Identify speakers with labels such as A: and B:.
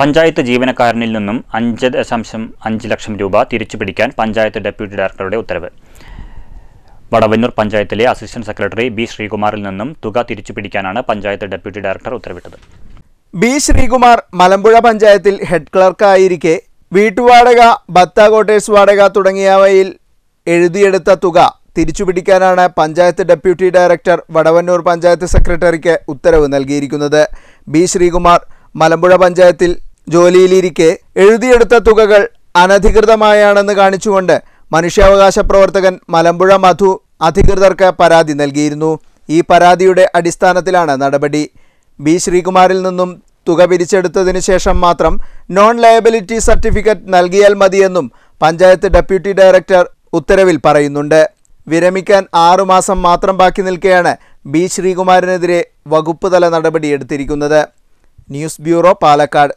A: പഞ്ചായത്ത് ജീവനക്കാരനിൽ നിന്നും അഞ്ച് ദശാംശം അഞ്ച് ലക്ഷം രൂപ തിരിച്ചു പിടിക്കാൻ പഞ്ചായത്ത് ഡെപ്യൂട്ടി ഡയറക്ടറുടെ ഉത്തരവ് വടവന്നൂർ പഞ്ചായത്തിലെ അസിസ്റ്റന്റ് സെക്രട്ടറി ബി ശ്രീകുമാറിൽ നിന്നും തുക തിരിച്ചു പിടിക്കാനാണ് പഞ്ചായത്ത് ഡെപ്യൂട്ടി ഡയറക്ടർ ഉത്തരവിട്ടത്
B: ബി ശ്രീകുമാർ മലമ്പുഴ പഞ്ചായത്തിൽ ഹെഡ് ക്ലർക്കായിരിക്കെ വീട്ടുവാടക ഭത്ത കോട്ടേഴ്സ് വാടക തുടങ്ങിയവയിൽ എഴുതിയെടുത്ത തുക തിരിച്ചുപിടിക്കാനാണ് പഞ്ചായത്ത് ഡെപ്യൂട്ടി ഡയറക്ടർ വടവന്നൂർ പഞ്ചായത്ത് സെക്രട്ടറിക്ക് ഉത്തരവ് നൽകിയിരിക്കുന്നത് ബി ശ്രീകുമാർ മലമ്പുഴ പഞ്ചായത്തിൽ ജോലിയിലിരിക്കെ എഴുതിയെടുത്ത തുകകൾ അനധികൃതമായാണെന്ന് കാണിച്ചുകൊണ്ട് മനുഷ്യാവകാശ പ്രവർത്തകൻ മലമ്പുഴ മധു അധികൃതർക്ക് പരാതി നൽകിയിരുന്നു ഈ പരാതിയുടെ അടിസ്ഥാനത്തിലാണ് നടപടി ബി ശ്രീകുമാറിൽ നിന്നും തുക പിരിച്ചെടുത്തതിന് ശേഷം മാത്രം നോൺ ലയബിലിറ്റി സർട്ടിഫിക്കറ്റ് നൽകിയാൽ മതിയെന്നും പഞ്ചായത്ത് ഡെപ്യൂട്ടി ഡയറക്ടർ ഉത്തരവിൽ പറയുന്നുണ്ട് വിരമിക്കാൻ ആറുമാസം മാത്രം ബാക്കി നിൽക്കെയാണ് ബി ശ്രീകുമാറിനെതിരെ വകുപ്പ് തല നടപടിയെടുത്തിരിക്കുന്നത് ന്യൂസ് ബ്യൂറോ പാലക്കാട്